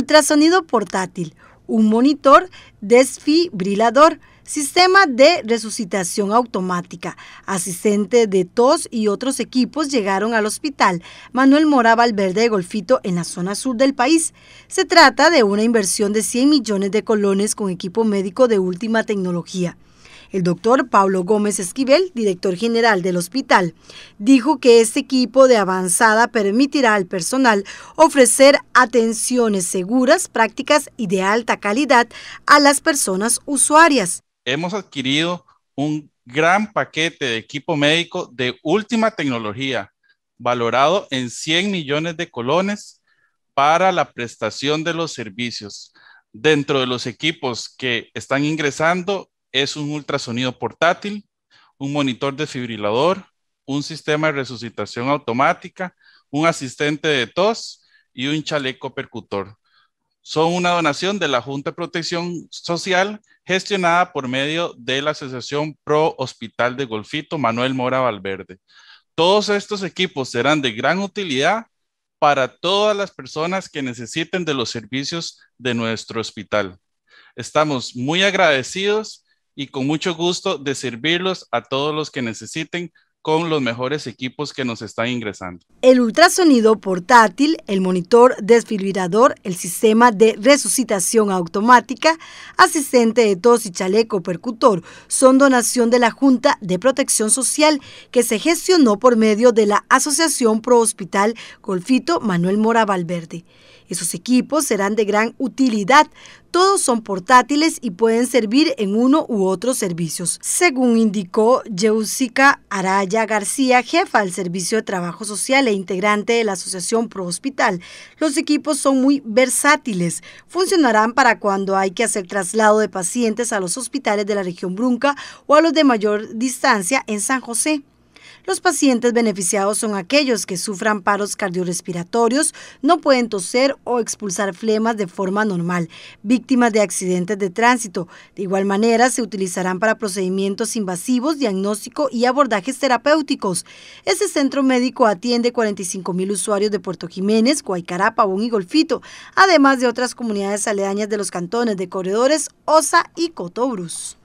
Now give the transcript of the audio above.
ultrasonido portátil, un monitor desfibrilador, sistema de resucitación automática, asistente de tos y otros equipos llegaron al hospital Manuel Mora Valverde de Golfito en la zona sur del país. Se trata de una inversión de 100 millones de colones con equipo médico de última tecnología. El doctor Pablo Gómez Esquivel, director general del hospital, dijo que este equipo de avanzada permitirá al personal ofrecer atenciones seguras, prácticas y de alta calidad a las personas usuarias. Hemos adquirido un gran paquete de equipo médico de última tecnología, valorado en 100 millones de colones para la prestación de los servicios. Dentro de los equipos que están ingresando es un ultrasonido portátil, un monitor desfibrilador, un sistema de resucitación automática, un asistente de tos y un chaleco percutor. Son una donación de la Junta de Protección Social gestionada por medio de la Asociación Pro Hospital de Golfito Manuel Mora Valverde. Todos estos equipos serán de gran utilidad para todas las personas que necesiten de los servicios de nuestro hospital. Estamos muy agradecidos y con mucho gusto de servirlos a todos los que necesiten con los mejores equipos que nos están ingresando. El ultrasonido portátil, el monitor desfibrilador, el sistema de resucitación automática, asistente de tos y chaleco percutor son donación de la Junta de Protección Social que se gestionó por medio de la Asociación Pro Hospital Golfito Manuel Mora Valverde. Esos equipos serán de gran utilidad todos son portátiles y pueden servir en uno u otros servicios, según indicó Jeusica Araya García, jefa del Servicio de Trabajo Social e integrante de la Asociación Pro Hospital. Los equipos son muy versátiles. Funcionarán para cuando hay que hacer traslado de pacientes a los hospitales de la región Brunca o a los de mayor distancia en San José. Los pacientes beneficiados son aquellos que sufran paros cardiorrespiratorios, no pueden toser o expulsar flemas de forma normal, víctimas de accidentes de tránsito. De igual manera, se utilizarán para procedimientos invasivos, diagnóstico y abordajes terapéuticos. Este centro médico atiende 45 mil usuarios de Puerto Jiménez, Guaycará, Pavón y Golfito, además de otras comunidades aledañas de los cantones de Corredores, Osa y Cotobrus.